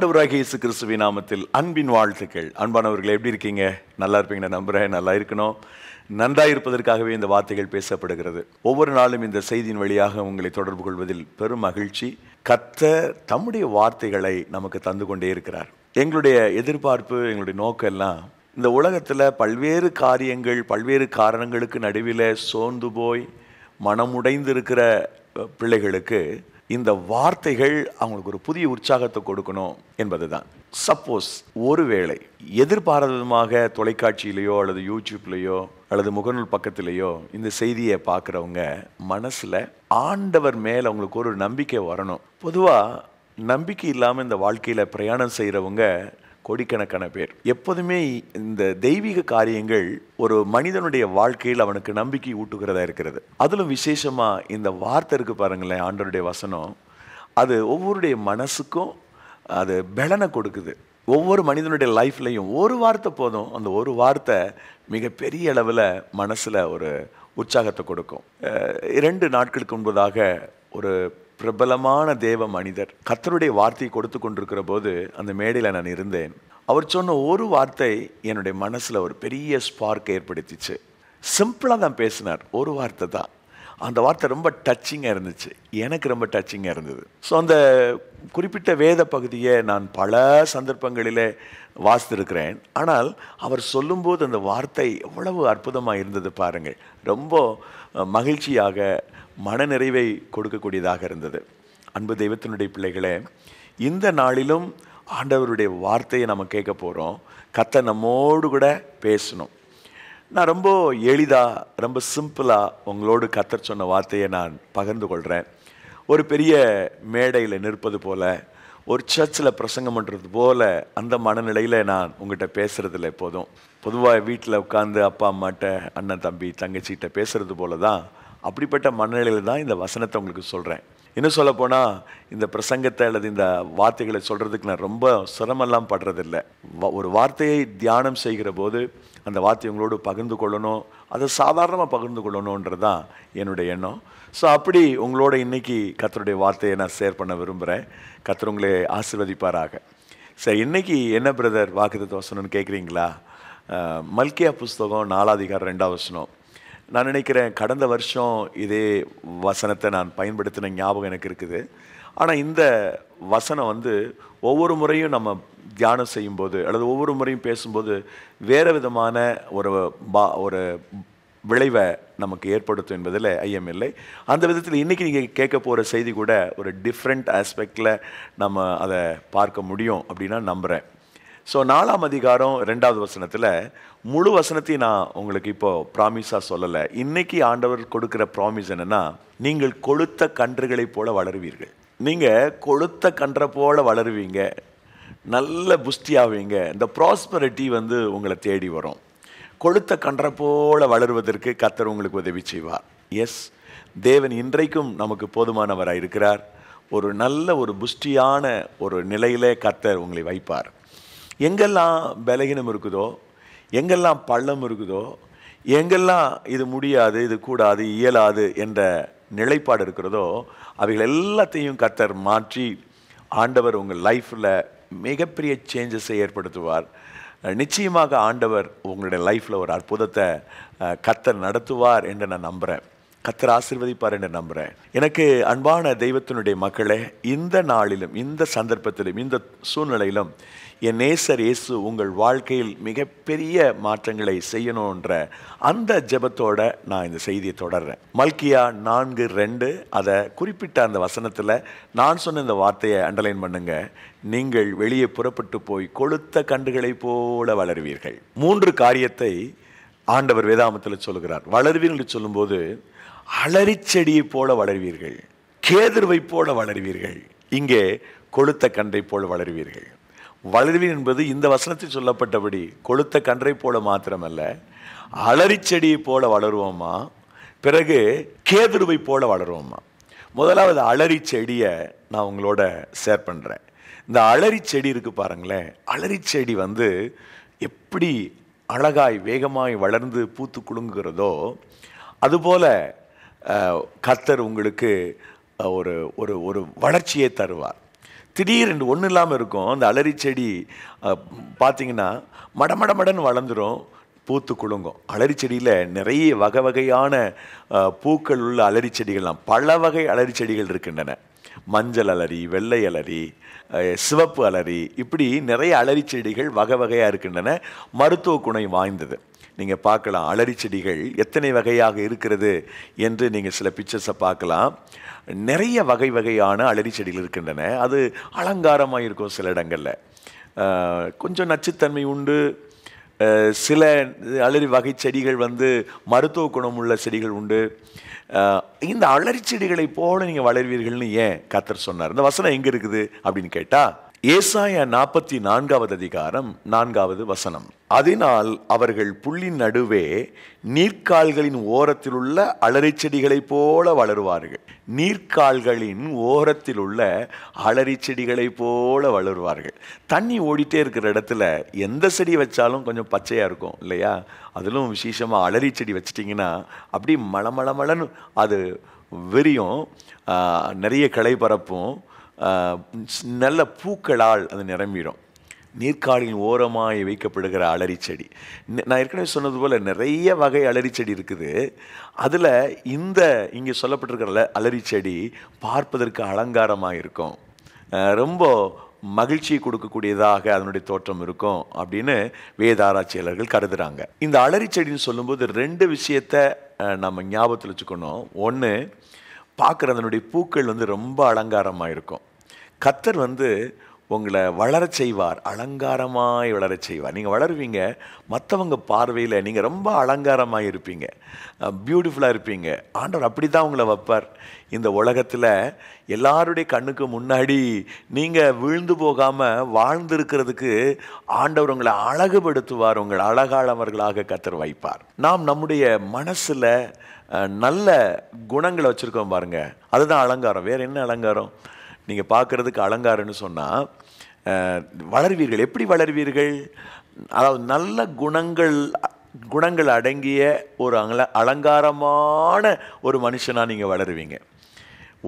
ஆண்டவராக இயேசு கிறிஸ்துவ நாமத்தில் அன்பின் வாழ்த்துக்கள் அன்பானவர்கள் எப்படி இருக்கீங்க நல்லா இருப்பீங்க நம்புகிறேன் நல்லா இருக்கணும் நன்றாக இருப்பதற்காகவே இந்த வார்த்தைகள் பேசப்படுகிறது ஒவ்வொரு நாளும் இந்த செய்தியின் வழியாக உங்களை தொடர்பு கொள்வதில் பெரும் மகிழ்ச்சி கத்த தம்முடைய வார்த்தைகளை நமக்கு தந்து கொண்டே இருக்கிறார் எங்களுடைய எதிர்பார்ப்பு எங்களுடைய நோக்கம் எல்லாம் இந்த உலகத்தில் பல்வேறு காரியங்கள் பல்வேறு காரணங்களுக்கு நடுவில் சோர்ந்து போய் மனமுடைந்து இருக்கிற பிள்ளைகளுக்கு இந்த வார்த்தைகள் அவங்களுக்கு ஒரு புதிய உற்சாகத்தை கொடுக்கணும் என்பது தான் சப்போஸ் ஒருவேளை எதிர்பாராதமாக தொலைக்காட்சியிலையோ அல்லது யூடியூப்லேயோ அல்லது முகநூல் பக்கத்திலேயோ இந்த செய்தியை பார்க்குறவங்க மனசில் ஆண்டவர் மேல் அவங்களுக்கு ஒரு நம்பிக்கை வரணும் பொதுவாக நம்பிக்கை இல்லாமல் இந்த வாழ்க்கையில் பிரயாணம் செய்கிறவங்க கோடிக்கணக்கான பேர் எப்போதுமே இந்த தெய்வீக காரியங்கள் ஒரு மனிதனுடைய வாழ்க்கையில் அவனுக்கு நம்பிக்கை ஊட்டுகிறதா இருக்கிறது அதிலும் விசேஷமாக இந்த வார்த்தை இருக்குது பாருங்களேன் ஆண்டருடைய வசனம் அது ஒவ்வொருடைய மனசுக்கும் அது பலனை கொடுக்குது ஒவ்வொரு மனிதனுடைய லைஃப்லையும் ஒரு வார்த்தை போதும் அந்த ஒரு வார்த்தை மிகப்பெரிய அளவில் மனசில் ஒரு உற்சாகத்தை கொடுக்கும் இரண்டு நாட்களுக்கு முன்பதாக ஒரு பிரபலமான தேவ மனிதர் கத்தருடைய வார்த்தையை கொடுத்து கொண்டிருக்கிற போது அந்த மேடையில் நான் இருந்தேன் அவர் சொன்ன ஒரு வார்த்தை என்னுடைய மனசில் ஒரு பெரிய ஸ்பார்க் ஏற்படுத்திச்சு சிம்பிளாக தான் பேசினார் ஒரு வார்த்தை தான் அந்த வார்த்தை ரொம்ப டச்சிங்காக இருந்துச்சு எனக்கு ரொம்ப டச்சிங்காக இருந்தது ஸோ அந்த குறிப்பிட்ட வேத பகுதியை நான் பல சந்தர்ப்பங்களில் வாசித்திருக்கிறேன் ஆனால் அவர் சொல்லும்போது அந்த வார்த்தை எவ்வளவு அற்புதமாக இருந்தது பாருங்கள் ரொம்ப மகிழ்ச்சியாக மன நிறைவை கொடுக்கக்கூடியதாக இருந்தது அன்பு தெய்வத்தினுடைய பிள்ளைகளே இந்த நாளிலும் ஆண்டவருடைய வார்த்தையை நம்ம கேட்க போகிறோம் கத்தை நம்மோடு கூட பேசணும் நான் ரொம்ப எளிதாக ரொம்ப சிம்பிளாக உங்களோடு கத்தர் சொன்ன வார்த்தையை நான் பகிர்ந்து கொள்கிறேன் ஒரு பெரிய மேடையில் நிற்பது போல் ஒரு சர்ச்சில் பிரசங்கம் பண்ணுறது போல் அந்த மனநிலையில் நான் உங்கள்கிட்ட பேசுகிறதில்ல எப்போதும் பொதுவாக வீட்டில் உட்காந்து அப்பா அம்மாட்ட அண்ணன் தம்பி தங்கச்சிகிட்ட பேசுகிறது போல தான் அப்படிப்பட்ட மனநிலையில் தான் இந்த வசனத்தை உங்களுக்கு சொல்கிறேன் இன்னும் சொல்லப்போனால் இந்த பிரசங்கத்தை அல்லது இந்த வார்த்தைகளை சொல்கிறதுக்கு நான் ரொம்ப சிரமெல்லாம் படுறதில்ல ஒரு வார்த்தையை தியானம் செய்கிற போது அந்த வார்த்தை உங்களோடு பகிர்ந்து கொள்ளணும் அதை சாதாரணமாக பகிர்ந்து கொள்ளணுன்றது தான் என்னுடைய எண்ணம் ஸோ அப்படி உங்களோட இன்றைக்கி கத்தருடைய வார்த்தையை நான் ஷேர் பண்ண விரும்புகிறேன் கத்தர் உங்களை ஆசிர்வதிப்பாராக சரி இன்றைக்கி என்ன பிரதர் வாக்குத்த வசனம்னு கேட்குறீங்களா மல்கியா புஸ்தகம் நாலாதிகாரம் ரெண்டாவது வசனம் நான் நினைக்கிறேன் கடந்த வருஷம் இதே வசனத்தை நான் பயன்படுத்தின ஞாபகம் எனக்கு இருக்குது ஆனால் இந்த வசனம் வந்து ஒவ்வொரு முறையும் நம்ம தியானம் செய்யும்போது அல்லது ஒவ்வொரு முறையும் பேசும்போது வேறு விதமான ஒரு பா ஒரு விளைவை நமக்கு ஏற்படுத்தும் என்பதில் இல்லை அந்த விதத்தில் இன்றைக்கி நீங்கள் கேட்க போகிற செய்தி கூட ஒரு டிஃப்ரெண்ட் ஆஸ்பெக்டில் நம்ம அதை பார்க்க முடியும் அப்படின்னா நம்புகிறேன் ஸோ நாலாம் அதிகாரம் ரெண்டாவது வசனத்தில் முழு வசனத்தையும் நான் உங்களுக்கு இப்போது ப்ராமிஸாக சொல்லலை இன்னைக்கு ஆண்டவர் கொடுக்குற ப்ராமிஸ் என்னென்னா நீங்கள் கொளுத்த கன்றுகளைப் போல வளருவீர்கள் நீங்கள் கொளுத்த கன்றை போல வளருவீங்க நல்ல புஷ்டியாவீங்க இந்த ப்ராஸ்பரிட்டி வந்து உங்களை தேடி வரும் கொளுத்த கன்றை போல வளருவதற்கு கத்தர் உங்களுக்கு உதவி செய்வார் எஸ் தேவன் இன்றைக்கும் நமக்கு போதுமானவராக இருக்கிறார் ஒரு நல்ல ஒரு புஷ்டியான ஒரு நிலையிலே கத்தர் உங்களை வைப்பார் எங்கெல்லாம் பலகீனம் இருக்குதோ எங்கெல்லாம் பள்ளம் இருக்குதோ எங்கெல்லாம் இது முடியாது இது கூடாது இயலாது என்ற நிலைப்பாடு இருக்கிறதோ அவைகள் எல்லாத்தையும் கத்தர் மாற்றி ஆண்டவர் உங்கள் லைஃப்பில் மிகப்பெரிய சேஞ்சஸை ஏற்படுத்துவார் நிச்சயமாக ஆண்டவர் உங்களுடைய லைஃப்பில் ஒரு அற்புதத்தை கத்தர் நடத்துவார் என்று நான் நம்புகிறேன் கத்தர் ஆசிர்வதிப்பார் என்று நம்புகிறேன் எனக்கு அன்பான தெய்வத்தினுடைய மக்களை இந்த நாளிலும் இந்த சந்தர்ப்பத்திலும் இந்த சூழ்நிலையிலும் என் நேசர் இயேசு உங்கள் வாழ்க்கையில் மிகப்பெரிய மாற்றங்களை செய்யணுன்ற அந்த ஜெபத்தோட நான் இந்த செய்தியை தொடர்றேன் மல்கியா நான்கு ரெண்டு அதை குறிப்பிட்ட அந்த வசனத்தில் நான் சொன்ன இந்த வார்த்தையை அண்டர்லைன் பண்ணுங்க நீங்கள் வெளியே புறப்பட்டு போய் கொளுத்த கண்டுகளைப் போல வளருவீர்கள் மூன்று காரியத்தை ஆண்டவர் வேதாமத்தில் சொல்கிறார் வளர்வீர்கள் சொல்லும்போது செடியை போல வளர்வீர்கள் கேதுருவை போல வளர்வீர்கள் இங்கே கொளுத்த கன்றை போல வளர்வீர்கள் வளர்வீர் என்பது இந்த வசனத்தில் சொல்லப்பட்டபடி கொளுத்த கன்றை போல மாத்திரமல்ல செடியை போல வளருவோமா பிறகு கேதுருவை போல வளருவோமா முதலாவது அலறி செடியை நான் உங்களோட ஷேர் பண்ணுறேன் இந்த அலறி செடி இருக்குது பாருங்களேன் அலறி செடி வந்து எப்படி அழகாய் வேகமாய் வளர்ந்து பூத்து குலுங்குகிறதோ அதுபோல் கத்தர் உங்களுக்கு ஒரு ஒரு ஒரு வளர்ச்சியை தருவார் திடீரென்று ஒன்றும் இல்லாமல் இருக்கும் அந்த அலரி செடி பார்த்திங்கன்னா மடமடமடன்னு வளர்ந்துடும் பூத்து குலுங்கும் அலரி செடியில் நிறைய வகை வகையான பூக்கள் உள்ள அலரி செடிகள்லாம் பல வகை அலரி செடிகள் இருக்கின்றன மஞ்சள் அலரி வெள்ளை அலரி சிவப்பு அலரி இப்படி நிறைய அலரி செடிகள் வகை வகையாக இருக்கின்றன மருத்துவ குணம் வாய்ந்தது நீங்கள் பார்க்கலாம் அலரி செடிகள் எத்தனை வகையாக இருக்கிறது என்று நீங்கள் சில பிக்சர்ஸை பார்க்கலாம் நிறைய வகை வகையான அலரி செடிகள் இருக்கின்றன அது அலங்காரமாக இருக்கும் சில இடங்களில் கொஞ்சம் நச்சுத்தன்மை உண்டு சில அலறி வகை செடிகள் வந்து மருத்துவ குணமுள்ள செடிகள் உண்டு இந்த அலரி செடிகளை போல நீங்கள் வளர்வீர்கள்னு ஏன் கத்தர் சொன்னார் இந்த வசனம் எங்கே இருக்குது அப்படின்னு கேட்டால் ஏசாய நாற்பத்தி நான்காவது அதிகாரம் நான்காவது வசனம் அதனால் அவர்கள் புள்ளின் நடுவே நீர்க்கால்களின் ஓரத்தில் உள்ள அலறி செடிகளைப் போல வளருவார்கள் நீர்க்கால்களின் ஓரத்தில் உள்ள அலறி செடிகளைப் போல வளருவார்கள் தண்ணி ஓடிட்டே இருக்கிற இடத்துல எந்த செடி வச்சாலும் கொஞ்சம் பச்சையாக இருக்கும் இல்லையா அதிலும் விசேஷமாக அலறி செடி வச்சிட்டிங்கன்னா அப்படி மளமளமளன்னு அது வெறியும் நிறைய களை பரப்பும் நல்ல பூக்களால் அது நிரம்பிடும் நீர்க்காலின் ஓரமாய் வைக்கப்படுகிற அலரி செடி நான் ஏற்கனவே சொன்னது போல் நிறைய வகை அலரி செடி இருக்குது அதில் இந்த இங்கே சொல்லப்பட்டிருக்கிற அலரி செடி பார்ப்பதற்கு அலங்காரமாக இருக்கும் ரொம்ப மகிழ்ச்சியை கொடுக்கக்கூடியதாக அதனுடைய தோற்றம் இருக்கும் அப்படின்னு வேதாராய்ச்சியாளர்கள் கருதுகிறாங்க இந்த அலரி செடின்னு சொல்லும்போது ரெண்டு விஷயத்தை நம்ம ஞாபகத்தில் வச்சுக்கணும் ஒன்று பார்க்குற அதனுடைய பூக்கள் வந்து ரொம்ப அலங்காரமாக இருக்கும் கத்தர் வந்து உங்களை வளரச் செய்வார் அலங்காரமாய் வளரச் செய்வார் நீங்கள் வளருவீங்க மற்றவங்க பார்வையில் நீங்கள் ரொம்ப அலங்காரமாக இருப்பீங்க பியூட்டிஃபுல்லாக இருப்பீங்க ஆண்டவர் அப்படி தான் உங்களை வைப்பார் இந்த உலகத்தில் எல்லாருடைய கண்ணுக்கு முன்னாடி நீங்கள் வீழ்ந்து போகாமல் வாழ்ந்திருக்கிறதுக்கு ஆண்டவர் உங்களை அழகுபடுத்துவார் உங்கள் அழகாளவர்களாக கத்தர் வைப்பார் நாம் நம்முடைய மனசில் நல்ல குணங்களை வச்சுருக்கோம் பாருங்கள் அதுதான் அலங்காரம் வேறு என்ன அலங்காரம் நீங்கள் பார்க்குறதுக்கு அலங்காரம்னு சொன்னால் வளர்வீர்கள் எப்படி வளர்வீர்கள் அதாவது நல்ல குணங்கள் குணங்கள் அடங்கிய ஒரு அல அலங்காரமான ஒரு மனுஷனாக நீங்கள் வளருவீங்க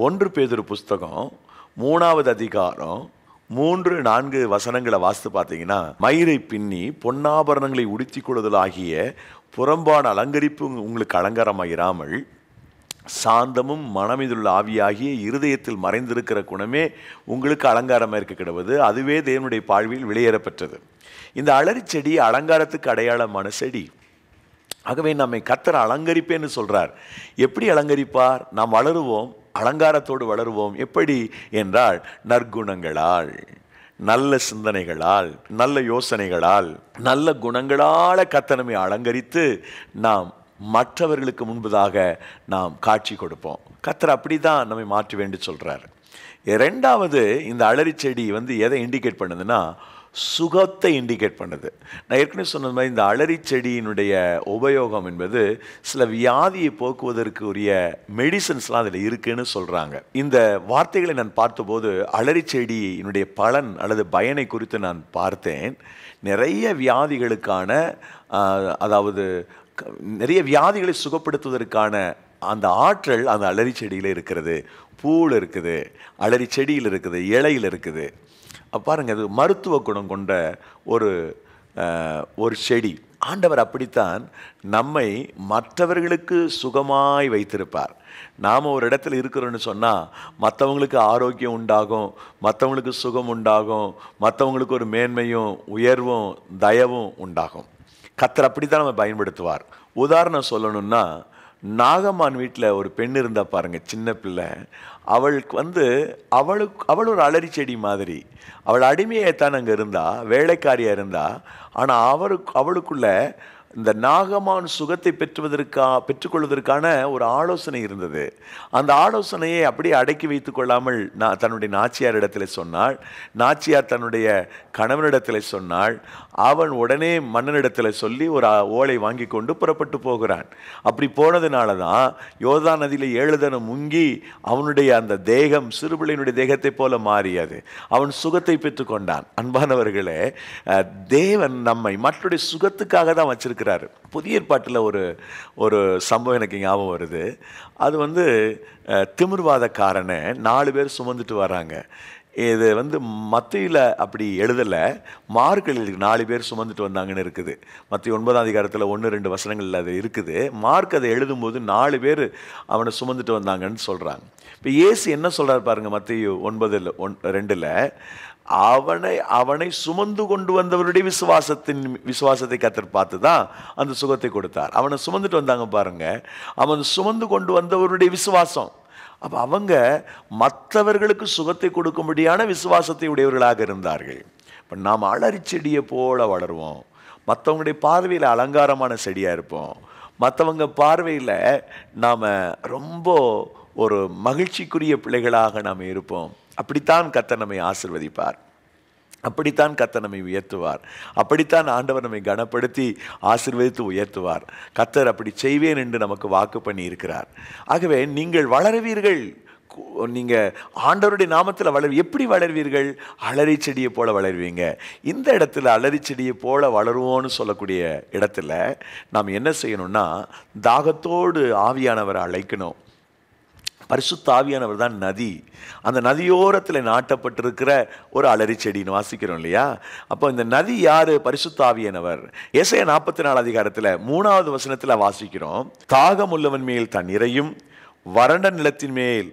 ஒன்று பேதொரு புஸ்தகம் மூணாவது அதிகாரம் மூன்று நான்கு வசனங்களை வாசித்து பார்த்தீங்கன்னா மயிரை பின்னி பொன்னாபரணங்களை உடுத்தி கொள்வதில் ஆகிய புறம்பான அலங்கரிப்பு உங்களுக்கு அலங்காரமாக இராமல் சாந்தமும் மனமிதுள்ள ஆவியாகிய இருதயத்தில் மறைந்திருக்கிற குணமே உங்களுக்கு அலங்காரமாக இருக்க கிடவது அதுவே தேவனுடைய வாழ்வில் வெளியேறப்பெற்றது இந்த அலறி செடி அலங்காரத்துக்கு அடையாளமான செடி ஆகவே நம்மை கத்தர் அலங்கரிப்பேன்னு சொல்கிறார் எப்படி அலங்கரிப்பார் நாம் வளருவோம் அலங்காரத்தோடு வளருவோம் எப்படி என்றால் நற்குணங்களால் நல்ல சிந்தனைகளால் நல்ல யோசனைகளால் நல்ல குணங்களால் கத்தனமை அலங்கரித்து நாம் மற்றவர்களுக்கு முன்பதாக நாம் காட்சி கொடுப்போம் கத்தர் அப்படி தான் நம்மை மாற்ற வேண்டி சொல்கிறார் ரெண்டாவது இந்த அலறி செடி வந்து எதை இண்டிகேட் பண்ணுதுன்னா சுகத்தை இண்டிகேட் பண்ணுது நான் ஏற்கனவே சொன்னது மாதிரி இந்த அலறி செடியினுடைய உபயோகம் என்பது சில வியாதியை போக்குவதற்கு உரிய மெடிசன்ஸ்லாம் அதில் இருக்குன்னு சொல்கிறாங்க இந்த வார்த்தைகளை நான் பார்த்தபோது அலறி செடியினுடைய பலன் அல்லது பயனை குறித்து நான் பார்த்தேன் நிறைய வியாதிகளுக்கான அதாவது நிறைய வியாதிகளை சுகப்படுத்துவதற்கான அந்த ஆற்றல் அந்த அலரி செடியில் இருக்கிறது பூவில் இருக்குது அலரி செடியில் இருக்குது இலையில் இருக்குது பாருங்கள் அது மருத்துவ குணம் கொண்ட ஒரு ஒரு செடி ஆண்டவர் அப்படித்தான் நம்மை மற்றவர்களுக்கு சுகமாய் வைத்திருப்பார் நாம் ஒரு இடத்துல இருக்கிறோன்னு சொன்னால் மற்றவங்களுக்கு ஆரோக்கியம் உண்டாகும் மற்றவங்களுக்கு சுகம் உண்டாகும் மற்றவங்களுக்கு ஒரு மேன்மையும் உயர்வும் தயவும் உண்டாகும் கத்தர் அப்படி தான் நம்ம பயன்படுத்துவார் உதாரணம் சொல்லணும்னா நாகம்மான் வீட்டில் ஒரு பெண் இருந்தால் பாருங்கள் சின்ன பிள்ளை அவளுக்கு வந்து அவளுக்கு அவள் ஒரு அலறி செடி மாதிரி அவள் அடிமையாகத்தான் அங்கே இருந்தா வேலைக்காரியாக இருந்தா ஆனால் அவருக்கு அவளுக்குள்ள இந்த நாகமான் சுகத்தை பெற்றுவதற்கா பெற்றுக்கொள்வதற்கான ஒரு ஆலோசனை இருந்தது அந்த ஆலோசனையை அப்படியே அடக்கி வைத்து கொள்ளாமல் நான் தன்னுடைய இடத்துல சொன்னாள் நாச்சியார் தன்னுடைய கணவனிடத்தில் சொன்னாள் அவன் உடனே மன்னனிடத்தில் சொல்லி ஒரு ஓலை வாங்கி கொண்டு புறப்பட்டு போகிறான் அப்படி போனதுனால தான் யோதா நதியில் ஏழுதனம் முங்கி அவனுடைய அந்த தேகம் சிறுபிள்ளையினுடைய தேகத்தை போல மாறியது அவன் சுகத்தை பெற்றுக்கொண்டான் அன்பானவர்களே தேவன் நம்மை மற்றொரு சுகத்துக்காக தான் வச்சிருக்க இருக்கிறாரு புதிய ஏற்பாட்டில் ஒரு ஒரு சம்பவம் எனக்கு ஞாபகம் வருது அது வந்து திமிர்வாதக்காரனை நாலு பேர் சுமந்துட்டு வராங்க இது வந்து மத்தியில் அப்படி எழுதலை மார்க்கில் நாலு பேர் சுமந்துட்டு வந்தாங்கன்னு இருக்குது மற்ற ஒன்பதாம் அதிகாரத்தில் ஒன்று ரெண்டு வசனங்களில் அது இருக்குது மார்க் அதை எழுதும்போது நாலு பேர் அவனை சுமந்துட்டு வந்தாங்கன்னு சொல்கிறாங்க இப்போ ஏசு என்ன சொல்கிறார் பாருங்கள் மத்திய ஒன்பதில் ஒன் ரெண்டில் அவனை அவனை சுமந்து கொண்டு வந்தவருடைய விசுவாசத்தின் விசுவாசத்தை கத்தர் பார்த்து தான் அந்த சுகத்தை கொடுத்தார் அவனை சுமந்துட்டு வந்தாங்க பாருங்க அவன் சுமந்து கொண்டு வந்தவருடைய விசுவாசம் அப்போ அவங்க மற்றவர்களுக்கு சுகத்தை கொடுக்கும்படியான விசுவாசத்தை உடையவர்களாக இருந்தார்கள் இப்போ நாம் அலறி செடியை போல வளருவோம் மற்றவங்களுடைய பார்வையில் அலங்காரமான செடியாக இருப்போம் மற்றவங்க பார்வையில் நாம் ரொம்ப ஒரு மகிழ்ச்சிக்குரிய பிள்ளைகளாக நாம் இருப்போம் அப்படித்தான் கத்த நம்மை ஆசிர்வதிப்பார் அப்படித்தான் கத்த நம்மை உயர்த்துவார் அப்படித்தான் ஆண்டவர் நம்மை கனப்படுத்தி ஆசிர்வதித்து உயர்த்துவார் கத்தர் அப்படி செய்வேன் என்று நமக்கு வாக்கு பண்ணி இருக்கிறார் ஆகவே நீங்கள் வளருவீர்கள் நீங்கள் ஆண்டவருடைய நாமத்தில் வளர் எப்படி வளர்வீர்கள் அலறி செடியை போல வளர்வீங்க இந்த இடத்துல அலறி செடியை போல வளருவோன்னு சொல்லக்கூடிய இடத்துல நாம் என்ன செய்யணும்னா தாகத்தோடு ஆவியானவரை அழைக்கணும் பரிசுத்தாவியானவர் தான் நதி அந்த நதியோரத்தில் நாட்டப்பட்டிருக்கிற ஒரு அலறி செடின்னு வாசிக்கிறோம் இல்லையா அப்போ இந்த நதி யார் பரிசுத்த ஆவியானவர் இசைய நாற்பத்தி நாலு அதிகாரத்தில் மூணாவது வசனத்தில் வாசிக்கிறோம் தாகம் உள்ளவன் மேல் தண்ணீரையும் வறண்ட நிலத்தின் மேல்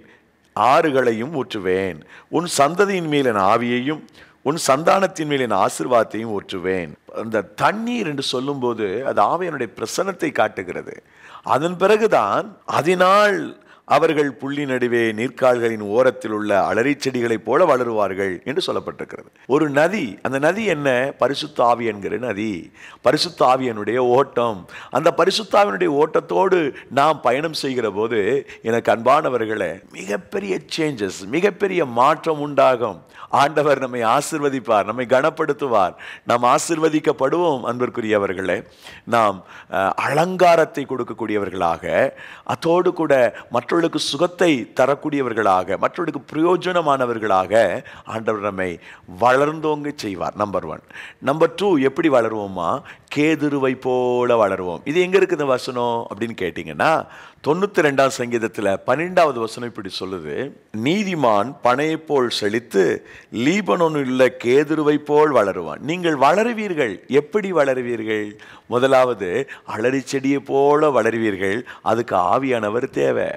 ஆறுகளையும் ஊற்றுவேன் உன் சந்ததியின் மேல் என் ஆவியையும் உன் சந்தானத்தின் மேல் என் ஆசிர்வாதத்தையும் ஊற்றுவேன் அந்த தண்ணீர் என்று சொல்லும்போது அது ஆவியனுடைய பிரசனத்தை காட்டுகிறது அதன் பிறகுதான் அதனால் அவர்கள் புள்ளி நடுவே நீர்க்கால்களின் ஓரத்தில் உள்ள அலறி செடிகளைப் போல வளருவார்கள் என்று சொல்லப்பட்டிருக்கிறது ஒரு நதி அந்த நதி என்ன பரிசுத்தாவி என்கிற நதி பரிசுத்தாவியனுடைய ஓட்டம் அந்த பரிசுத்தாவியனுடைய ஓட்டத்தோடு நாம் பயணம் செய்கிற போது எனக்கு அன்பானவர்களை மிகப்பெரிய சேஞ்சஸ் மிகப்பெரிய மாற்றம் உண்டாகும் ஆண்டவர் நம்மை ஆசிர்வதிப்பார் நம்மை கனப்படுத்துவார் நாம் ஆசிர்வதிக்கப்படுவோம் அன்பிற்குரியவர்களே நாம் அலங்காரத்தை கொடுக்கக்கூடியவர்களாக அதோடு கூட மற்ற மற்றவர்களுக்கு சுகத்தை தரக்கூடியவர்களாக மற்றவர்களுக்கு பிரயோஜனமானவர்களாக ஆண்டவர் நம்மை வளர்ந்தோங்க செய்வார் நம்பர் ஒன் நம்பர் டூ எப்படி வளருவோமா கேதுருவை போல வளருவோம் இது எங்கே இருக்குது வசனம் அப்படின்னு கேட்டிங்கன்னா தொண்ணூற்றி ரெண்டாம் சங்கீதத்தில் பன்னெண்டாவது வசனம் இப்படி சொல்லுது நீதிமான் பனையை போல் செழித்து லீபனொன்னு உள்ள கேதுருவை போல் வளருவான் நீங்கள் வளருவீர்கள் எப்படி வளருவீர்கள் முதலாவது அலறி செடியை போல வளருவீர்கள் அதுக்கு ஆவியானவர் தேவை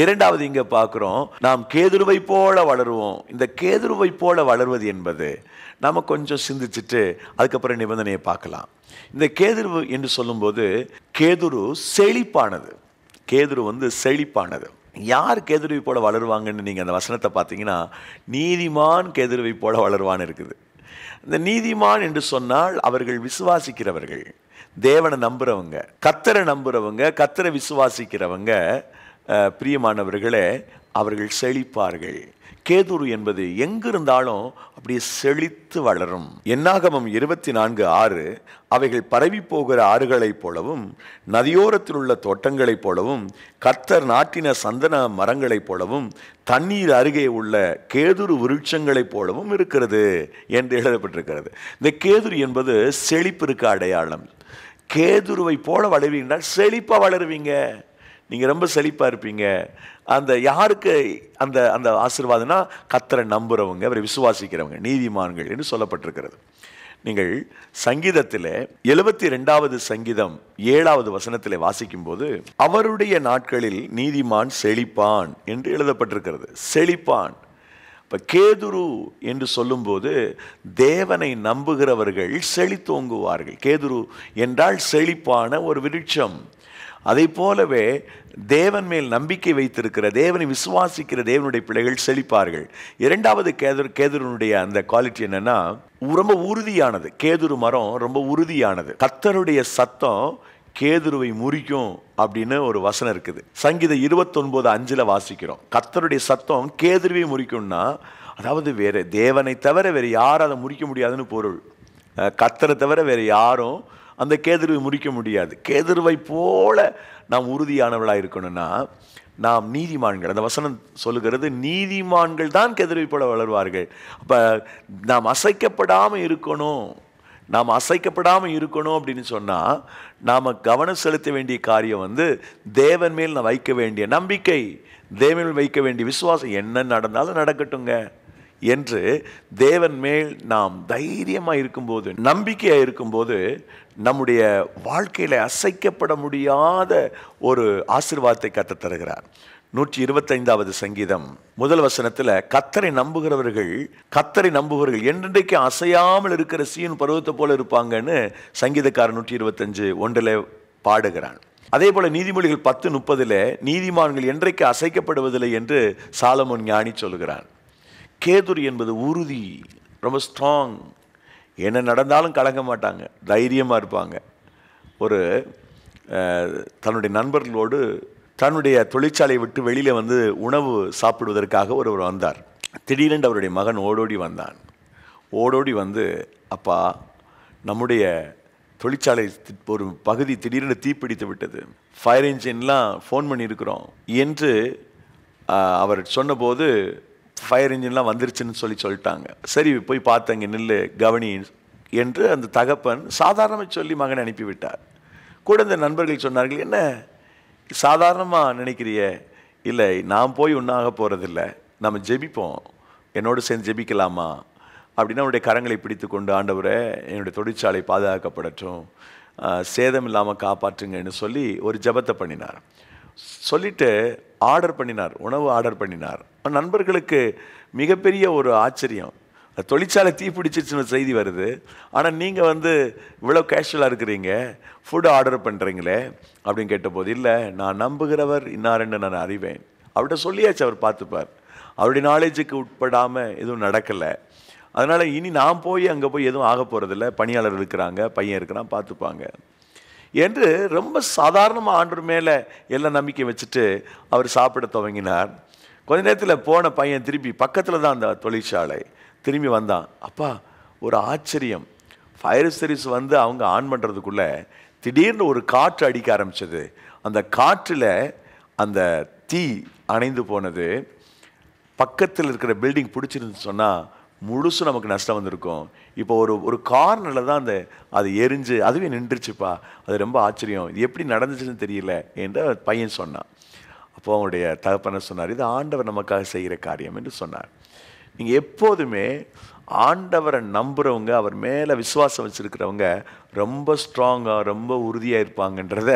இரண்டாவது இங்கே பார்க்குறோம் நாம் கேதுருவை போல வளருவோம் இந்த கேதுருவை போல வளர்வது என்பது நம்ம கொஞ்சம் சிந்திச்சுட்டு அதுக்கப்புறம் நிபந்தனையை பார்க்கலாம் இந்த கேதுருவு என்று சொல்லும்போது கேதுரு செழிப்பானது கேதுரு வந்து செழிப்பானது யார் கேதுருவை போல வளருவாங்கன்னு நீங்கள் அந்த வசனத்தை பார்த்தீங்கன்னா நீதிமான் கேதுருவை போல வளருவான்னு இருக்குது இந்த நீதிமான் என்று சொன்னால் அவர்கள் விசுவாசிக்கிறவர்கள் தேவனை நம்புகிறவங்க கத்தரை நம்புகிறவங்க கத்தரை விசுவாசிக்கிறவங்க பிரியமானவர்களே அவர்கள் செழிப்பார்கள் கேதுரு என்பது எங்கிருந்தாலும் அப்படியே செழித்து வளரும் என்னாகமம் இருபத்தி நான்கு ஆறு அவைகள் பரவி போகிற ஆறுகளைப் போலவும் நதியோரத்தில் உள்ள தோட்டங்களைப் போலவும் கத்தர் நாட்டின சந்தன மரங்களைப் போலவும் தண்ணீர் அருகே உள்ள கேதுரு விருட்சங்களைப் போலவும் இருக்கிறது என்று எழுதப்பட்டிருக்கிறது இந்த கேதுரு என்பது செழிப்பிற்கு அடையாளம் கேதுருவை போல வளருவீங்கன்னா செழிப்பாக வளருவீங்க நீங்கள் ரொம்ப செழிப்பாக இருப்பீங்க அந்த யாருக்கு அந்த அந்த ஆசிர்வாதம்னா கத்தரை நம்புகிறவங்க அவரை விசுவாசிக்கிறவங்க நீதிமான்கள் என்று சொல்லப்பட்டிருக்கிறது நீங்கள் சங்கீதத்தில் எழுபத்தி ரெண்டாவது சங்கீதம் ஏழாவது வசனத்தில் வாசிக்கும்போது அவருடைய நாட்களில் நீதிமான் செழிப்பான் என்று எழுதப்பட்டிருக்கிறது செழிப்பான் இப்போ கேதுரு என்று சொல்லும்போது தேவனை நம்புகிறவர்கள் செழித்தோங்குவார்கள் கேதுரு என்றால் செழிப்பான ஒரு விருட்சம் அதை போலவே தேவன் மேல் நம்பிக்கை வைத்திருக்கிற தேவனை விசுவாசிக்கிற தேவனுடைய பிள்ளைகள் செழிப்பார்கள் இரண்டாவது கேதர் கேதுருனுடைய அந்த குவாலிட்டி என்னன்னா ரொம்ப உறுதியானது கேதுரு மரம் ரொம்ப உறுதியானது கத்தருடைய சத்தம் கேதுருவை முறிக்கும் அப்படின்னு ஒரு வசனம் இருக்குது சங்கீத இருபத்தொன்பது அஞ்சில் வாசிக்கிறோம் கத்தருடைய சத்தம் கேதுருவை முறிக்கும்னா அதாவது வேறு தேவனை தவிர வேறு யாரும் அதை முறிக்க முடியாதுன்னு பொருள் கத்தரை தவிர வேறு யாரும் அந்த கேதுருவை முறிக்க முடியாது கேதுருவை போல நாம் உறுதியானவளாக இருக்கணும்னா நாம் நீதிமான்கள் அந்த வசனம் சொல்லுகிறது நீதிமான்கள் தான் கெதிரை போல வளர்வார்கள் அப்போ நாம் அசைக்கப்படாமல் இருக்கணும் நாம் அசைக்கப்படாமல் இருக்கணும் அப்படின்னு சொன்னால் நாம் கவனம் செலுத்த வேண்டிய காரியம் வந்து தேவன் மேல் நான் வைக்க வேண்டிய நம்பிக்கை தேவன் மேல் வைக்க வேண்டிய விசுவாசம் என்ன நடந்தாலும் நடக்கட்டுங்க என்று தேவன் மேல் நாம் தைரியமாக இருக்கும்போது நம்பிக்கையாக இருக்கும்போது நம்முடைய வாழ்க்கையில் அசைக்கப்பட முடியாத ஒரு ஆசிர்வாதத்தை கற்று தருகிறார் நூற்றி இருபத்தைந்தாவது சங்கீதம் முதல் வசனத்தில் கத்தரை நம்புகிறவர்கள் கத்தரை நம்புகிறவர்கள் என்றைக்கு அசையாமல் இருக்கிற சீன் பருவத்தை போல இருப்பாங்கன்னு சங்கீதக்காரன் நூற்றி இருபத்தஞ்சு ஒன்றில் பாடுகிறான் அதே போல் நீதிமொழிகள் பத்து முப்பதில் நீதிமான்கள் என்றைக்கு அசைக்கப்படுவதில்லை என்று சாலமோன் ஞானி சொல்கிறான் கேதுரி என்பது உறுதி ரொம்ப ஸ்ட்ராங் என்ன நடந்தாலும் கலங்க மாட்டாங்க தைரியமாக இருப்பாங்க ஒரு தன்னுடைய நண்பர்களோடு தன்னுடைய தொழிற்சாலையை விட்டு வெளியில் வந்து உணவு சாப்பிடுவதற்காக ஒருவர் வந்தார் திடீரென்று அவருடைய மகன் ஓடோடி வந்தான் ஓடோடி வந்து அப்பா நம்முடைய தொழிற்சாலை ஒரு பகுதி திடீரென்று தீப்பிடித்து விட்டது ஃபயர் இன்ஜின்லாம் ஃபோன் பண்ணியிருக்கிறோம் என்று அவர் சொன்னபோது ஃபயர் இன்ஜின்லாம் வந்துருச்சுன்னு சொல்லி சொல்லிட்டாங்க சரி போய் பார்த்தங்க நில்லு கவனி என்று அந்த தகப்பன் சாதாரணமாக சொல்லி மகன் அனுப்பிவிட்டார் கூட இந்த நண்பர்கள் சொன்னார்கள் என்ன சாதாரணமாக நினைக்கிறிய இல்லை நான் போய் உண்ணாக போகிறதில்ல நம்ம ஜெபிப்போம் என்னோடு சேர்ந்து ஜெபிக்கலாமா அப்படின்னா அவனுடைய கரங்களை பிடித்து கொண்டு ஆண்டவரை என்னுடைய தொழிற்சாலை பாதுகாக்கப்படட்டும் சேதம் இல்லாமல் காப்பாற்றுங்கன்னு சொல்லி ஒரு ஜபத்தை பண்ணினார் சொல்லிட்டு ஆர்டர் பண்ணினார் உணவு ஆர்டர் பண்ணினார் நண்பர்களுக்கு மிகப்பெரிய ஒரு ஆச்சரியம் தொழிற்சாலை தீப்பிடிச்சிச்சுன்னு செய்தி வருது ஆனால் நீங்கள் வந்து இவ்வளோ கேஷுவலாக இருக்கிறீங்க ஃபுட் ஆர்டர் பண்ணுறீங்களே அப்படின்னு கேட்டபோது இல்லை நான் நம்புகிறவர் இன்னாரென்று நான் அறிவேன் அவர்கிட்ட சொல்லியாச்சு அவர் பார்த்துப்பார் அவருடைய நாலேஜுக்கு உட்படாமல் எதுவும் நடக்கலை அதனால் இனி நான் போய் அங்கே போய் எதுவும் ஆக போகிறதில்ல பணியாளர் இருக்கிறாங்க பையன் இருக்கிறான் பார்த்துப்பாங்க என்று ரொம்ப சாதாரணமாக ஆண்டு மேலே எல்லாம் நம்பிக்கை வச்சுட்டு அவர் சாப்பிட துவங்கினார் கொஞ்ச நேரத்தில் போன பையன் திரும்பி பக்கத்தில் தான் அந்த தொழிற்சாலை திரும்பி வந்தான் அப்பா ஒரு ஆச்சரியம் ஃபயர் சர்வீஸ் வந்து அவங்க ஆன் பண்ணுறதுக்குள்ளே திடீர்னு ஒரு காற்று அடிக்க ஆரம்பித்தது அந்த காற்றில் அந்த தீ அணைந்து போனது பக்கத்தில் இருக்கிற பில்டிங் பிடிச்சிருந்து சொன்னால் முழுசும் நமக்கு நஷ்டம் வந்திருக்கும் இப்போ ஒரு ஒரு கார்னரில் தான் அந்த அது எரிஞ்சு அதுவே நின்றுச்சுப்பா அது ரொம்ப ஆச்சரியம் இது எப்படி நடந்துச்சுன்னு தெரியல என்று பையன் சொன்னான் அப்போ அவனுடைய தகப்பனை சொன்னார் இது ஆண்டவர் நமக்காக செய்கிற காரியம் என்று சொன்னார் நீங்கள் எப்போதுமே ஆண்டவரை நம்புகிறவங்க அவர் மேலே விசுவாசம் வச்சுருக்கிறவங்க ரொம்ப ஸ்ட்ராங்காக ரொம்ப உறுதியாக இருப்பாங்கன்றத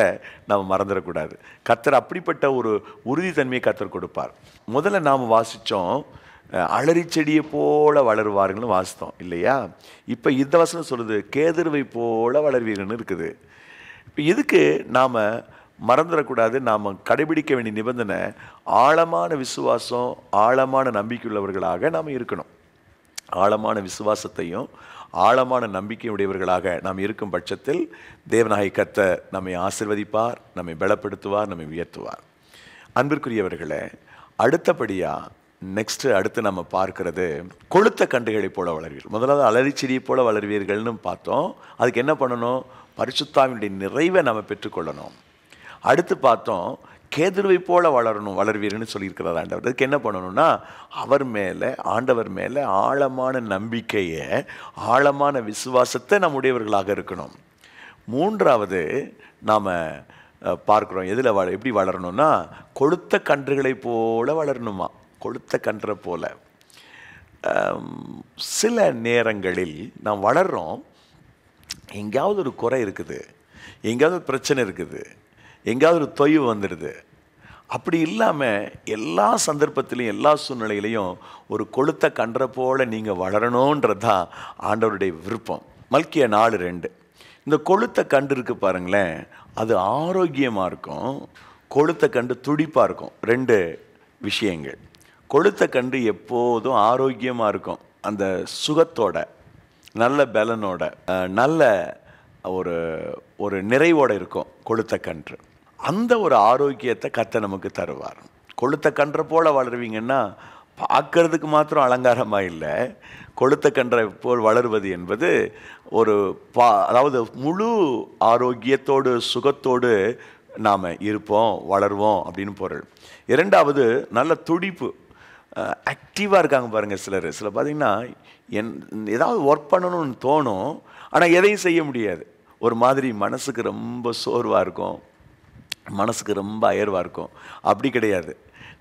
நாம் மறந்துடக்கூடாது கத்தர் அப்படிப்பட்ட ஒரு உறுதித்தன்மையை கத்தர் கொடுப்பார் முதல்ல நாம் வாசித்தோம் அலறி செடியை போல வளருவார்கள்னு வாசித்தோம் இல்லையா இப்போ இந்த வசனம் சொல்லுது கேதர்வை போல வளர்வீர்கள்னு இருக்குது இப்போ இதுக்கு நாம் மறந்துடக்கூடாது நாம் கடைபிடிக்க வேண்டிய நிபந்தனை ஆழமான விசுவாசம் ஆழமான நம்பிக்கையுள்ளவர்களாக நாம் இருக்கணும் ஆழமான விசுவாசத்தையும் ஆழமான நம்பிக்கையுடையவர்களாக நாம் இருக்கும் பட்சத்தில் தேவநாயக கத்த நம்மை ஆசிர்வதிப்பார் நம்மை பலப்படுத்துவார் நம்மை உயர்த்துவார் அன்பிற்குரியவர்களை அடுத்தபடியாக நெக்ஸ்ட்டு அடுத்து நம்ம பார்க்கறது கொளுத்த கண்டுகளை போல வளர்வீர்கள் முதலாவது செடி போல வளர்வீர்கள்னு பார்த்தோம் அதுக்கு என்ன பண்ணணும் பரிசுத்தாவினுடைய நிறைவை நம்ம பெற்றுக்கொள்ளணும் அடுத்து பார்த்தோம் கேதுருவை போல வளரணும் வளர்வீர்னு சொல்லியிருக்கிறார் ஆண்டவர் அதுக்கு என்ன பண்ணணும்னா அவர் மேலே ஆண்டவர் மேலே ஆழமான நம்பிக்கையை ஆழமான விசுவாசத்தை நம்முடையவர்களாக இருக்கணும் மூன்றாவது நாம் பார்க்குறோம் எதில் வ எப்படி வளரணும்னா கொளுத்த கன்றுகளை போல வளரணுமா கொளுத்த கன்ற போல் சில நேரங்களில் நாம் வளர்கிறோம் எங்கேயாவது ஒரு குறை இருக்குது எங்கேயாவது ஒரு பிரச்சனை இருக்குது எங்கேயாவது ஒரு தொய்வு வந்துடுது அப்படி இல்லாமல் எல்லா சந்தர்ப்பத்திலையும் எல்லா சூழ்நிலையிலையும் ஒரு கொளுத்த கன்ற போல் நீங்கள் வளரணுன்றது தான் ஆண்டவருடைய விருப்பம் மல்கிய நாலு ரெண்டு இந்த கொளுத்த கண்டு இருக்கு பாருங்களேன் அது ஆரோக்கியமாக இருக்கும் கொளுத்த கண்டு துடிப்பாக இருக்கும் ரெண்டு விஷயங்கள் கொழுத்த கன்று எப்போதும் ஆரோக்கியமாக இருக்கும் அந்த சுகத்தோட நல்ல பலனோட நல்ல ஒரு ஒரு நிறைவோடு இருக்கும் கொளுத்த கன்று அந்த ஒரு ஆரோக்கியத்தை கத்தை நமக்கு தருவார் கொளுத்த கன்றை போல் வளருவீங்கன்னா பார்க்கறதுக்கு மாத்திரம் அலங்காரமாக இல்லை கொளுத்த கன்றை போல் வளருவது என்பது ஒரு பா அதாவது முழு ஆரோக்கியத்தோடு சுகத்தோடு நாம் இருப்போம் வளருவோம் அப்படின்னு பொருள் இரண்டாவது நல்ல துடிப்பு ஆக்டிவாக இருக்காங்க பாருங்கள் சிலர் சில பார்த்திங்கன்னா என் ஏதாவது ஒர்க் பண்ணணும்னு தோணும் ஆனால் எதையும் செய்ய முடியாது ஒரு மாதிரி மனசுக்கு ரொம்ப சோர்வாக இருக்கும் மனசுக்கு ரொம்ப அயர்வாக இருக்கும் அப்படி கிடையாது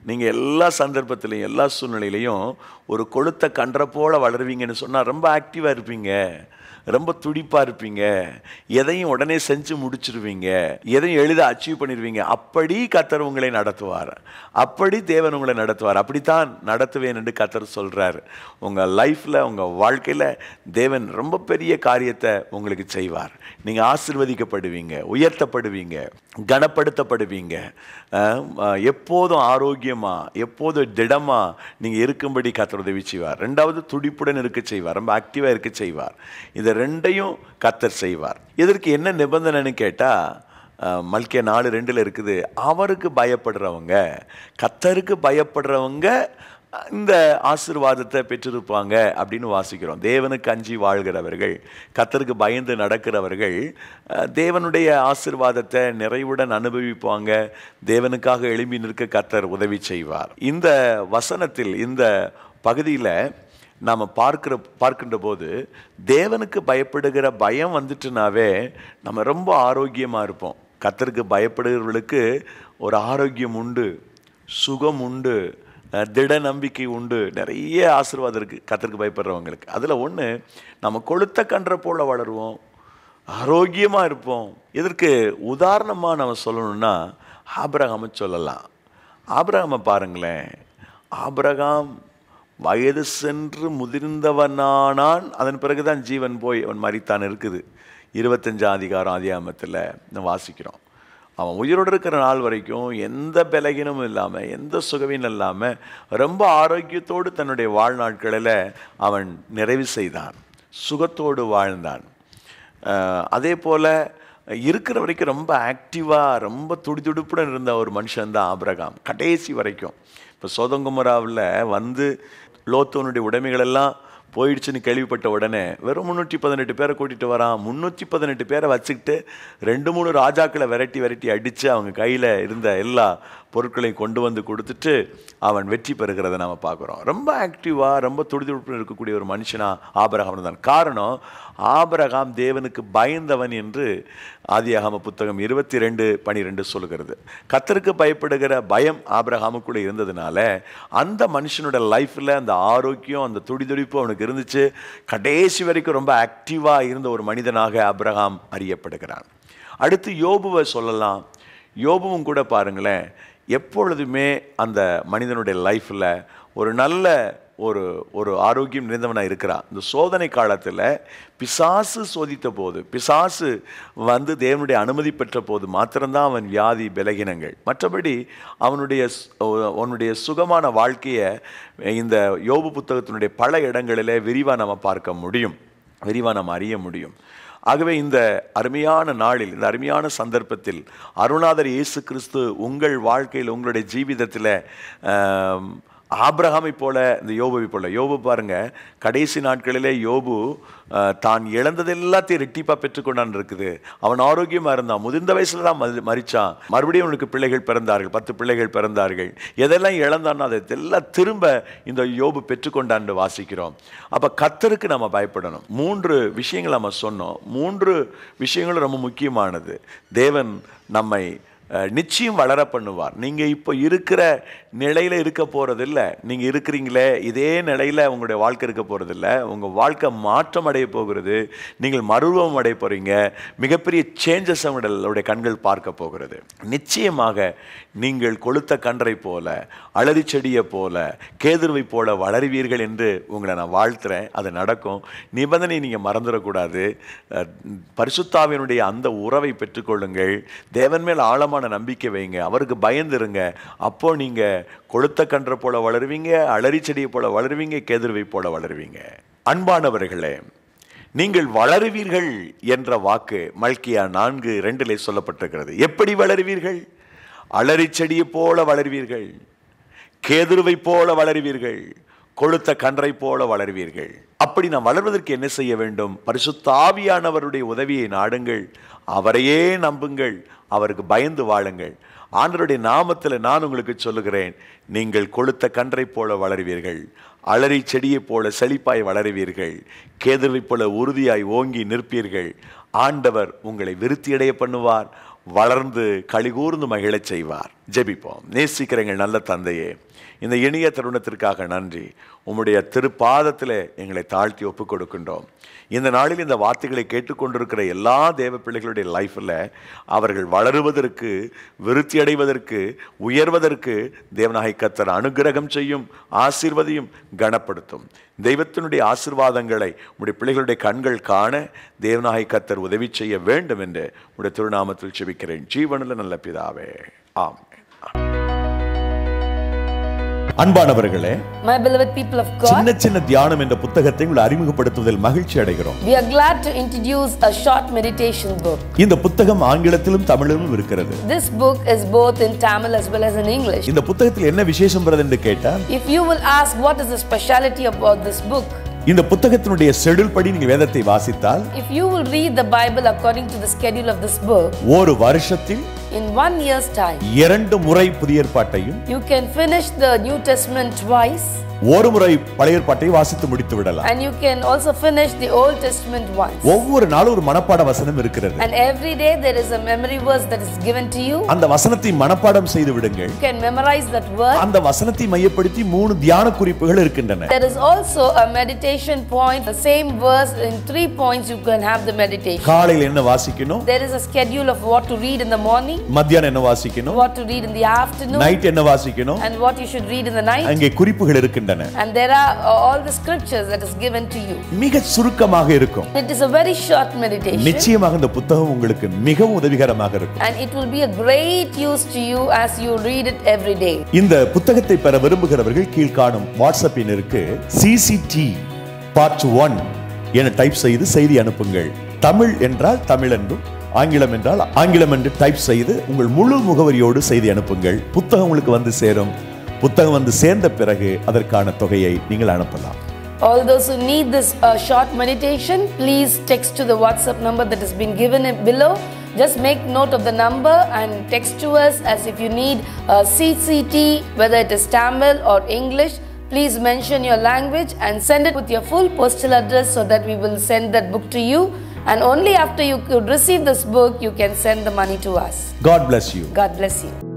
நீங்கள் எல்லா சந்தர்ப்பத்திலையும் எல்லா சூழ்நிலையிலையும் ஒரு கொளுத்த கன்ற போல் வளருவீங்கன்னு சொன்னால் ரொம்ப ஆக்டிவாக இருப்பீங்க ரொம்ப துடிப்பாக இருப்பீங்க எதையும் உடனே செஞ்சு முடிச்சிருவீங்க எதையும் எளிதாக அச்சீவ் பண்ணிடுவீங்க அப்படி கத்தர் உங்களை நடத்துவார் அப்படி தேவன் உங்களை நடத்துவார் அப்படித்தான் நடத்துவேன் என்று கத்தர் சொல்கிறார் உங்கள் லைஃப்பில் உங்கள் வாழ்க்கையில் தேவன் ரொம்ப பெரிய காரியத்தை உங்களுக்கு செய்வார் நீங்கள் ஆசிர்வதிக்கப்படுவீங்க உயர்த்தப்படுவீங்க கனப்படுத்தப்படுவீங்க எப்போதும் ஆரோக்கியமாக எப்போதும் திடமாக நீங்கள் இருக்கும்படி கத்தர் உதவி செய்வார் ரெண்டாவது துடிப்புடன் இருக்க செய்வார் ரொம்ப ஆக்டிவாக இருக்க செய்வார் இந்த ரெண்டையும் கத்தர் செய்வார் இதற்கு என்ன நிபந்தனைன்னு கேட்டால் மல்கிய நாலு ரெண்டில் இருக்குது அவருக்கு பயப்படுறவங்க கத்தருக்கு பயப்படுறவங்க இந்த ஆசிர்வாதத்தை பெற்றிருப்பாங்க அப்படின்னு வாசிக்கிறோம் தேவனுக்கு அஞ்சி வாழ்கிறவர்கள் கத்தருக்கு பயந்து நடக்கிறவர்கள் தேவனுடைய ஆசிர்வாதத்தை நிறைவுடன் அனுபவிப்பாங்க தேவனுக்காக எழும்பி நிற்க கத்தர் உதவி செய்வார் இந்த வசனத்தில் இந்த பகுதியில் நாம் பார்க்குற பார்க்கின்ற போது தேவனுக்கு பயப்படுகிற பயம் வந்துட்டுனாவே நம்ம ரொம்ப ஆரோக்கியமாக இருப்போம் கத்தருக்கு பயப்படுகிறவர்களுக்கு ஒரு ஆரோக்கியம் உண்டு சுகம் உண்டு திட நம்பிக்கை உண்டு நிறைய ஆசீர்வாதம் இருக்குது கத்திற்கு பயப்படுறவங்களுக்கு அதில் ஒன்று நம்ம கொளுத்த கன்ற போல் வளருவோம் ஆரோக்கியமாக இருப்போம் இதற்கு உதாரணமாக நம்ம சொல்லணும்னா ஆபிரகாமை சொல்லலாம் ஆபிரகாமை பாருங்களேன் ஆபிரகாம் வயது சென்று முதிர்ந்தவனானான் அதன் பிறகுதான் ஜீவன் போய் அவன் மறித்தான் இருக்குது இருபத்தஞ்சாம் அதிகாரம் அதிகாமத்தில் நம்ம வாசிக்கிறோம் அவன் உயிரோடு இருக்கிற நாள் வரைக்கும் எந்த பலகீனமும் இல்லாமல் எந்த சுகவின் இல்லாமல் ரொம்ப ஆரோக்கியத்தோடு தன்னுடைய வாழ்நாட்களில் அவன் நிறைவு செய்தான் சுகத்தோடு வாழ்ந்தான் அதே போல் இருக்கிற வரைக்கும் ரொம்ப ஆக்டிவாக ரொம்ப துடிதுடுப்புடன் இருந்த ஒரு மனுஷன் தான் ஆபிரகாம் கடைசி வரைக்கும் இப்போ சோதங்குமராவில் வந்து லோத்தோனுடைய உடைமைகள் எல்லாம் போயிடுச்சுன்னு கேள்விப்பட்ட உடனே வெறும் முந்நூற்றி பதினெட்டு பேரை கூட்டிகிட்டு வரான் முந்நூற்றி பதினெட்டு பேரை வச்சுக்கிட்டு ரெண்டு மூணு ராஜாக்களை வெரைட்டி வெரைட்டி அடித்து அவங்க கையில் இருந்த எல்லா பொருட்களை கொண்டு வந்து கொடுத்துட்டு அவன் வெற்றி பெறுகிறத நாம் பார்க்குறோம் ரொம்ப ஆக்டிவாக ரொம்ப துடிதுடுப்பு இருக்கக்கூடிய ஒரு மனுஷனாக ஆபரகாம் தான் காரணம் ஆபரகாம் தேவனுக்கு பயந்தவன் என்று ஆதியாகம புத்தகம் இருபத்தி ரெண்டு பனிரெண்டு சொல்கிறது கத்தருக்கு பயப்படுகிற பயம் ஆபரகாமுக்குள்ளே இருந்ததுனால அந்த மனுஷனோட லைஃப்பில் அந்த ஆரோக்கியம் அந்த துடிதுடிப்பு அவனுக்கு இருந்துச்சு கடைசி வரைக்கும் ரொம்ப ஆக்டிவாக இருந்த ஒரு மனிதனாக அப்ரஹாம் அறியப்படுகிறான் அடுத்து யோபுவை சொல்லலாம் யோபுவும் கூட பாருங்களேன் எப்பொழுதுமே அந்த மனிதனுடைய லைஃப்பில் ஒரு நல்ல ஒரு ஒரு ஆரோக்கியம் நிறைந்தவனாக இருக்கிறான் இந்த சோதனை காலத்தில் பிசாசு சோதித்த போது பிசாசு வந்து தேவனுடைய அனுமதி பெற்ற போது மாத்திரம்தான் அவன் வியாதி விலகினங்கள் மற்றபடி அவனுடைய அவனுடைய சுகமான வாழ்க்கையை இந்த யோபு புத்தகத்தினுடைய பல இடங்களிலே விரிவாக நம்ம பார்க்க முடியும் விரிவாக நம்ம அறிய முடியும் ஆகவே இந்த அருமையான நாளில் இந்த அருமையான சந்தர்ப்பத்தில் அருணாதர் இயேசு கிறிஸ்து உங்கள் வாழ்க்கையில் உங்களுடைய ஜீவிதத்தில் ஆப்ரஹாமை போல இந்த யோபுவை போல யோபு பாருங்க கடைசி நாட்களிலே யோபு தான் இழந்தது எல்லாத்தையும் ரெட்டிப்பாக பெற்றுக்கொண்டான் இருக்குது அவன் ஆரோக்கியமாக இருந்தான் முதிர்ந்த வயசில் தான் மறிச்சான் மறுபடியும் அவனுக்கு பிள்ளைகள் பிறந்தார்கள் பத்து பிள்ளைகள் பிறந்தார்கள் எதெல்லாம் இழந்தானோ அதை எல்லாம் திரும்ப இந்த யோபு பெற்றுக்கொண்டான் வாசிக்கிறோம் அப்போ கத்தருக்கு நம்ம பயப்படணும் மூன்று விஷயங்கள் நம்ம சொன்னோம் மூன்று விஷயங்களும் ரொம்ப முக்கியமானது தேவன் நம்மை நிச்சயம் வளர பண்ணுவார் நீங்கள் இப்போ இருக்கிற நிலையில் இருக்க போகிறதில்ல நீங்கள் இருக்கிறீங்களே இதே நிலையில் உங்களுடைய வாழ்க்கை இருக்க போகிறதில்ல உங்கள் வாழ்க்கை மாற்றம் அடைய போகிறது நீங்கள் மருவம் அடைய போகிறீங்க மிகப்பெரிய சேஞ்சஸ் அவங்களுடைய கண்கள் பார்க்க போகிறது நிச்சயமாக நீங்கள் கொளுத்த கன்றை போல அலறி செடியை போல கேதுருவை போல வளருவீர்கள் என்று உங்களை நான் வாழ்த்துறேன் அது நடக்கும் நிபந்தனை நீங்கள் மறந்துடக்கூடாது பரிசுத்தாவினுடைய அந்த உறவை பெற்றுக்கொள்ளுங்கள் தேவன் மேல் ஆழமான ஆழமான நம்பிக்கை வைங்க அவருக்கு பயந்துருங்க அப்போது நீங்கள் கொளுத்த கன்றை போல வளருவீங்க அலறி செடியை போல வளருவீங்க கேதுருவை போல வளருவீங்க அன்பானவர்களே நீங்கள் வளருவீர்கள் என்ற வாக்கு மல்கியா நான்கு ரெண்டிலே சொல்லப்பட்டிருக்கிறது எப்படி வளருவீர்கள் அலறி செடியை போல வளருவீர்கள் கேதுருவை போல வளருவீர்கள் கொளுத்த கன்றை போல வளர்வீர்கள் அப்படி நாம் வளர்வதற்கு என்ன செய்ய வேண்டும் பரிசுத்தாவியானவருடைய உதவியை நாடுங்கள் அவரையே நம்புங்கள் அவருக்கு பயந்து வாழுங்கள் ஆண்டருடைய நாமத்தில் நான் உங்களுக்கு சொல்லுகிறேன் நீங்கள் கொளுத்த கன்றை போல வளருவீர்கள் அலறி செடியைப் போல செழிப்பாய் வளருவீர்கள் கேதுவை போல உறுதியாய் ஓங்கி நிற்பீர்கள் ஆண்டவர் உங்களை விருத்தியடைய பண்ணுவார் வளர்ந்து கழிகூர்ந்து மகிழச் செய்வார் ஜெபிப்போம் நேசிக்கிற எங்கள் நல்ல தந்தையே இந்த இனிய தருணத்திற்காக நன்றி உம்முடைய திருப்பாதத்தில் எங்களை தாழ்த்தி ஒப்புக் கொடுக்கின்றோம் இந்த நாளில் இந்த வார்த்தைகளை கேட்டுக்கொண்டிருக்கிற எல்லா தேவ பிள்ளைகளுடைய லைஃப்பில் அவர்கள் வளருவதற்கு விருத்தி அடைவதற்கு உயர்வதற்கு தேவநாயக கத்தர் அனுகிரகம் செய்யும் ஆசீர்வதியும் கனப்படுத்தும் தெய்வத்தினுடைய ஆசிர்வாதங்களை உடைய பிள்ளைகளுடைய கண்கள் காண தேவநாயக கத்தர் உதவி செய்ய வேண்டும் என்று உடைய திருநாமத்தில் செபிக்கிறேன் ஜீவனில் நல்ல பிதாவே ஆம் அன்பானவர்களே my beloved people of god சின்ன சின்ன தியானம் என்ற புத்தகத்தை உங்களுக்கு அறிமுகப்படுத்துவதில் மகிழ்ச்சி அடைகிறோம் we are glad to introduce a short meditation book இந்த புத்தகம் ஆங்கிலத்திலும் தமிழிலும் இருக்கிறது this book is both in tamil as well as in english இந்த புத்தகத்தில் என்ன விசேஷம் வருது என்று கேட்டால் if you will ask what is the speciality about this book இந்த புத்தகத்தினுடைய ஷெட்யூல் படி நீங்க வேதத்தை வாசித்தால் if you will read the bible according to the schedule of this book ஒரு வருஷத்தில் in one year's time. இரண்டு முறை புதிய ஏற்பாட்டையும் you can finish the new testament twice. ஒரு முறை பழைய ஏற்பாட்டை வாசித்து முடித்து விடலாம் and you can also finish the old testament once ஒவ்வொரு நாளும் ஒரு மனப்பாட வசனம் இருக்கிறது and every day there is a memory verse that is given to you அந்த வசனத்தை மனப்பாடம் செய்து விடுங்கள் you can memorize that word அந்த வசனத்தை மையப்படுத்தி மூணு தியான குறிப்புகள் இருக்கின்றன there is also a meditation point the same verse in three points you can have the meditation காலையில் என்ன வாசிக்கணும் there is a schedule of what to read in the morning மத்தியானம் என்ன வாசிக்கணும் what to read in the afternoon night என்ன வாசிக்கணும் and what you should read in the night அங்கே குறிப்புகள் இருக்கின்றன and there are all the scriptures that is given to you மிக சுருக்கமாக இருக்கும் it is a very short meditation நிச்சயமாக இந்த புத்தகம் உங்களுக்கு மிகவும் உதவிகரமாக இருக்கும் and it will be a great use to you as you read it every day இந்த புத்தகத்தை பெற விரும்புகிறவர்கள் கீழ் whatsapp இன் இருக்கு cct பார்ட் ஒன் என டைப் செய்து செய்தி அனுப்புங்கள் தமிழ் என்றால் தமிழ் என்றும் ஆங்கிலம் என்றால் ஆங்கிலம் என்று டைப் செய்து உங்கள் முழு முகவரியோடு செய்தி அனுப்புங்கள் புத்தகம் உங்களுக்கு வந்து சேரும் புத்தகம் வந்து சேர்ந்த பிறகு அதற்கான தொகையை நீங்கள் அனுப்பலாம் All those who need this uh, short meditation, please text to the WhatsApp number that has been given below. Just make note of the number and text to us as if you need a CCT, whether it is Tamil or English. Please mention your language and send it with your full postal address so that we will send that book to you. And only after you could receive this book, you can send the money to us. God bless you. God bless you.